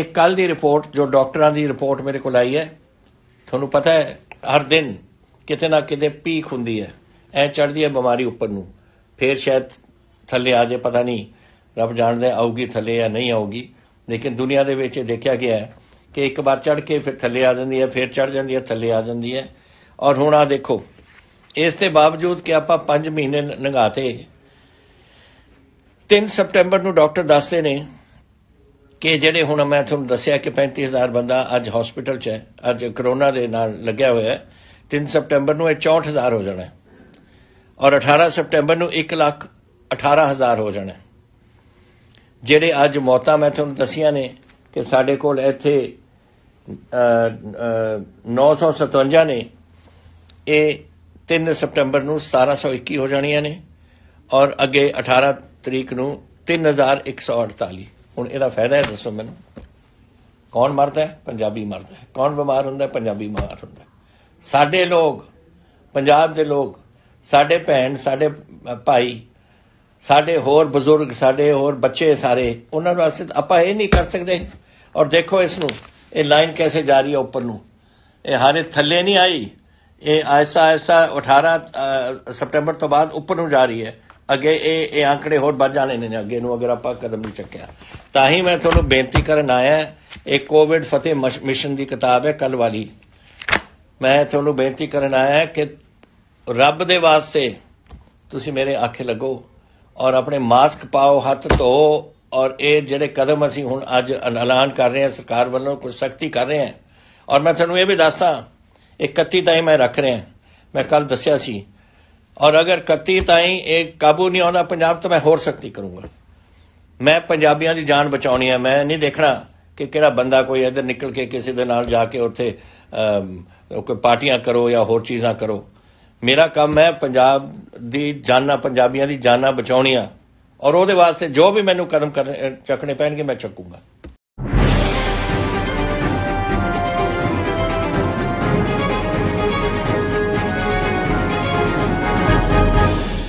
ਇੱਕ ਕੱਲ ਦੀ ਰਿਪੋਰਟ ਜੋ ਡਾਕਟਰਾਂ ਦੀ ਰਿਪੋਰਟ ਮੇਰੇ ਕੋਲ ਆਈ ਹੈ ਤੁਹਾਨੂੰ ਪਤਾ ਹੈ ਹਰ ਦਿਨ ਕਿਤੇ ਨਾ ਕਿਤੇ ਪੀਕ ਹੁੰਦੀ ਹੈ ਐ ਚੜਦੀ ਹੈ ਬਿਮਾਰੀ ਉੱਪਰ ਨੂੰ ਫੇਰ ਸ਼ਾਇਦ ਥੱਲੇ ਆ ਜਾਏ ਪਤਾ ਨਹੀਂ ਰੱਬ ਜਾਣਦਾ ਆਊਗੀ ਥੱਲੇ ਜਾਂ ਨਹੀਂ ਆਊਗੀ ਲੇਕਿਨ ਦੁਨੀਆ ਦੇ ਵਿੱਚ ਦੇਖਿਆ ਗਿਆ ਹੈ ਕਿ ਇੱਕ ਵਾਰ ਚੜ ਕੇ ਫਿਰ ਥੱਲੇ ਆ ਜਾਂਦੀ ਹੈ ਫਿਰ ਚੜ ਜਾਂਦੀ ਹੈ ਥੱਲੇ ਆ ਜਾਂਦੀ ਹੈ ਔਰ ਹੁਣ ਆ ਦੇਖੋ ਇਸ ਦੇ ਬਾਵਜੂਦ ਕਿ ਆਪਾਂ 5 ਮਹੀਨੇ ਨੰਗਾਤੇ 3 ਸਪਟੈਂਬਰ ਨੂੰ ਡਾਕਟਰ ਦੱਸਦੇ ਨੇ ਕਿ ਜਿਹੜੇ ਹੁਣ ਮੈਂ ਤੁਹਾਨੂੰ ਦੱਸਿਆ ਕਿ 35000 ਬੰਦਾ ਅੱਜ ਹਸਪੀਟਲ 'ਚ ਹੈ ਅੱਜ ਕਰੋਨਾ ਦੇ ਨਾਲ ਲੱਗਿਆ ਹੋਇਆ ਹੈ 3 ਸਪਟੰਬਰ ਨੂੰ ਇਹ 64000 ਹੋ ਜਾਣਾ ਔਰ 18 ਸਪਟੰਬਰ ਨੂੰ 1 ਲੱਖ 18000 ਹੋ ਜਾਣਾ ਜਿਹੜੇ ਅੱਜ ਮੌਤਾਂ ਮੈਂ ਤੁਹਾਨੂੰ ਦੱਸੀਆਂ ਨੇ ਕਿ ਸਾਡੇ ਕੋਲ ਇੱਥੇ 957 ਨੇ ਇਹ 3 ਸਪਟੰਬਰ ਨੂੰ 1721 ਹੋ ਜਾਣੀਆਂ ਨੇ ਔਰ ਅੱਗੇ 18 ਤਰੀਕ ਨੂੰ 3148 ਹੁਣ ਇਹਦਾ ਫਾਇਦਾ ਹੈ ਦੱਸੋ ਮੈਨੂੰ ਕੌਣ ਮਰਦਾ ਹੈ ਪੰਜਾਬੀ ਮਰਦਾ ਹੈ ਕੌਣ ਬਿਮਾਰ ਹੁੰਦਾ ਹੈ ਪੰਜਾਬੀ ਬਿਮਾਰ ਹੁੰਦਾ ਸਾਡੇ ਲੋਕ ਪੰਜਾਬ ਦੇ ਲੋਕ ਸਾਡੇ ਭੈਣ ਸਾਡੇ ਭਾਈ ਸਾਡੇ ਹੋਰ ਬਜ਼ੁਰਗ ਸਾਡੇ ਹੋਰ ਬੱਚੇ ਸਾਰੇ ਉਹਨਾਂ ਨੂੰ ਅਸੀਂ ਆਪਾਂ ਇਹ ਨਹੀਂ ਕਰ ਸਕਦੇ ਔਰ ਦੇਖੋ ਇਸ ਨੂੰ ਇਹ ਲਾਈਨ ਕਿਵੇਂ ਜਾ ਰਹੀ ਹੈ ਉੱਪਰ ਨੂੰ ਇਹ ਹਾਰੇ ਥੱਲੇ ਨਹੀਂ ਆਈ ਇਹ ਐਸਾ ਐਸਾ 18 ਸਪਟੈਂਬਰ ਤੋਂ ਬਾਅਦ ਉੱਪਰ ਨੂੰ ਜਾ ਰਹੀ ਹੈ ਅੱਗੇ ਇਹ ਇਹ ਆંકੜੇ ਹੋਰ ਵੱਧ ਜਾਣੇ ਨੇ ਅੱਗੇ ਨੂੰ ਅਗਰ ਆਪਾਂ ਕਦਮ ਨਹੀਂ ਚੱਕਿਆ ਤਾਂ ਹੀ ਮੈਂ ਤੁਹਾਨੂੰ ਬੇਨਤੀ ਕਰਨ ਆਇਆ ਇਹ ਕੋਵਿਡ ਫਤਿਹ ਮਿਸ਼ਨ ਦੀ ਕਿਤਾਬ ਹੈ ਕੱਲ ਵਾਲੀ ਮੈਂ ਤੁਹਾਨੂੰ ਬੇਨਤੀ ਕਰਨ ਆਇਆ ਕਿ ਰੱਬ ਦੇ ਵਾਸਤੇ ਤੁਸੀਂ ਮੇਰੇ ਆਖੇ ਲੱਗੋ ਔਰ ਆਪਣੇ ਮਾਸਕ ਪਾਓ ਹੱਥ ਧੋ ਔਰ ਇਹ ਜਿਹੜੇ ਕਦਮ ਅਸੀਂ ਹੁਣ ਅੱਜ ਐਲਾਨ ਕਰ ਰਹੇ ਹਾਂ ਸਰਕਾਰ ਵੱਲੋਂ ਕੁਝ ਸਖਤੀ ਕਰ ਰਹੇ ਹਾਂ ਔਰ ਮੈਂ ਤੁਹਾਨੂੰ ਇਹ ਵੀ ਦੱਸਾਂ 31 ਤਾਈ ਮੈਂ ਰੱਖ ਰਿਹਾ ਮੈਂ ਕੱਲ ਦੱਸਿਆ ਸੀ ਔਰ ਅਗਰ 31 ਤਾਈਂ ਇਹ ਕਾਬੂ ਨਹੀਂ ਆਉਂਦਾ ਪੰਜਾਬ ਤਾਂ ਮੈਂ ਹੋਰ ਸਖਤੀ ਕਰੂੰਗਾ ਮੈਂ ਪੰਜਾਬੀਆਂ ਦੀ ਜਾਨ ਬਚਾਉਣੀ ਹੈ ਮੈਂ ਨਹੀਂ ਦੇਖਣਾ ਕਿ ਕਿਹੜਾ ਬੰਦਾ ਕੋਈ ਇੱਧਰ ਨਿਕਲ ਕੇ ਕਿਸੇ ਦੇ ਨਾਲ ਜਾ ਕੇ ਉੱਥੇ ਕੋਈ ਪਾਰਟੀਆਂ ਕਰੋ ਜਾਂ ਹੋਰ ਚੀਜ਼ਾਂ ਕਰੋ ਮੇਰਾ ਕੰਮ ਹੈ ਪੰਜਾਬ ਦੀ ਜਾਨਾਂ ਪੰਜਾਬੀਆਂ ਦੀ ਜਾਨਾਂ ਬਚਾਉਣੀਆਂ ਔਰ ਉਹਦੇ ਵਾਸਤੇ ਜੋ ਵੀ ਮੈਨੂੰ ਕਦਮ ਚੱਕਣੇ ਪੈਣਗੇ ਮੈਂ ਚੱਕੂਗਾ